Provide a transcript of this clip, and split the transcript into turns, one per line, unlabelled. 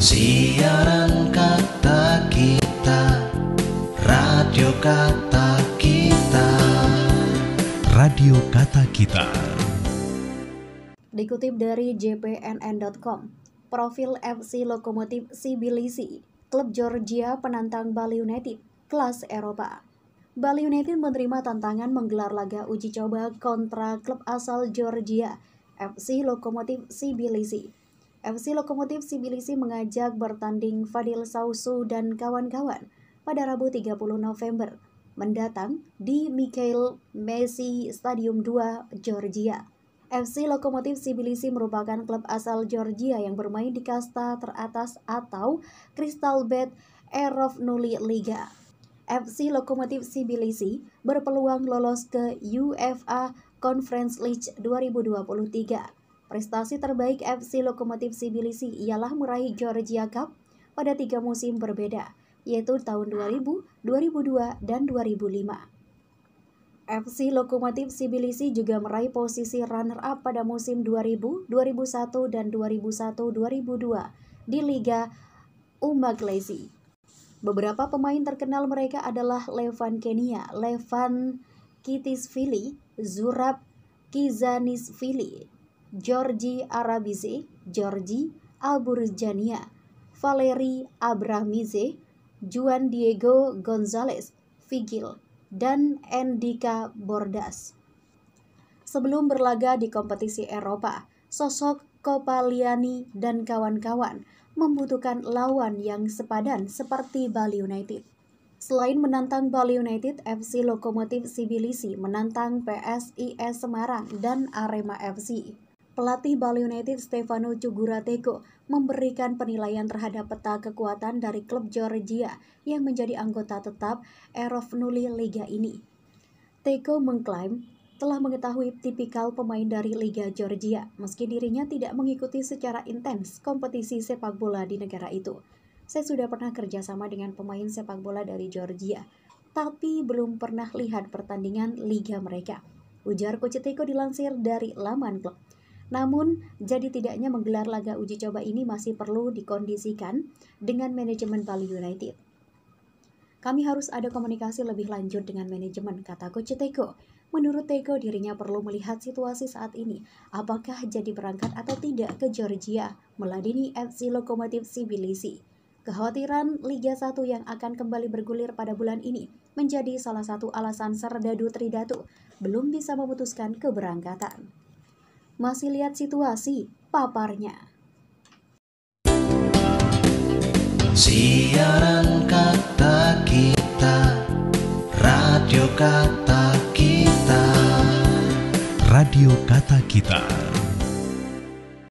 Siaran kata kita Radio kata kita Radio kata kita Dikutip dari jpnn.com Profil FC Lokomotif Sibilisi Klub Georgia penantang Bali United Kelas Eropa Bali United menerima tantangan menggelar laga uji coba kontra klub asal Georgia FC Lokomotif Sibilisi FC Lokomotif Sibilisi mengajak bertanding Fadil Sausu dan kawan-kawan pada Rabu 30 November mendatang di Mikhail Messi Stadium 2, Georgia. FC Lokomotif Sibilisi merupakan klub asal Georgia yang bermain di kasta teratas atau Crystal Bed Nuli Liga. FC Lokomotif Sibilisi berpeluang lolos ke UFA Conference League 2023 Prestasi terbaik FC Lokomotif Sibilisi ialah meraih Georgia Cup pada tiga musim berbeda, yaitu tahun 2000, 2002, dan 2005. FC Lokomotif Sibilisi juga meraih posisi runner-up pada musim 2000, 2001, dan 2001-2002 di Liga Umaglesi. Beberapa pemain terkenal mereka adalah Levan Kenia, Levan Kitisvili, Zurab Kizanisvili, Georgi Arabize, Georgi Alburjania, Valeri Abramize, Juan Diego Gonzalez, Figil, dan Endika Bordas. Sebelum berlaga di kompetisi Eropa, sosok Kopaliani dan kawan-kawan membutuhkan lawan yang sepadan seperti Bali United. Selain menantang Bali United, FC Lokomotif Sibilisi menantang PSIS Semarang dan Arema FC. Pelatih Bali United Stefano Cugurateko memberikan penilaian terhadap peta kekuatan dari klub Georgia yang menjadi anggota tetap Nuli Liga ini. Teko mengklaim telah mengetahui tipikal pemain dari Liga Georgia, meski dirinya tidak mengikuti secara intens kompetisi sepak bola di negara itu. Saya sudah pernah kerjasama dengan pemain sepak bola dari Georgia, tapi belum pernah lihat pertandingan Liga mereka. Ujar Koceteko dilansir dari laman klub. Namun, jadi tidaknya menggelar laga uji coba ini masih perlu dikondisikan dengan manajemen Bali United. Kami harus ada komunikasi lebih lanjut dengan manajemen, kata Coach Teko. Menurut Teko, dirinya perlu melihat situasi saat ini, apakah jadi berangkat atau tidak ke Georgia, meladeni FC Lokomotif Sibilisi. Kekhawatiran Liga 1 yang akan kembali bergulir pada bulan ini menjadi salah satu alasan Serdadu Tridatu belum bisa memutuskan keberangkatan. Masih lihat situasi, paparnya. Siaran kata kita, radio kata kita. Radio kata kita.